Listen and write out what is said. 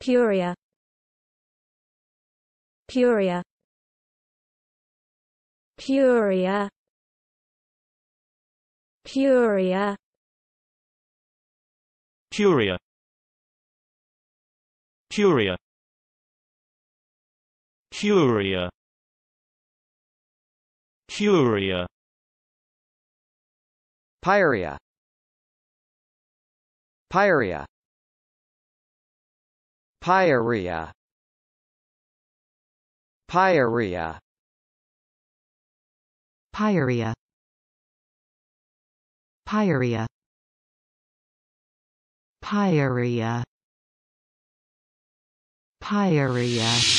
Puria Puria Puria Puria Puria Puria Puria Puria Pyria Pyria Pyorrhea Pyorrhea Pyorrhea Pyorrhea Pyorrhea Pyorrhea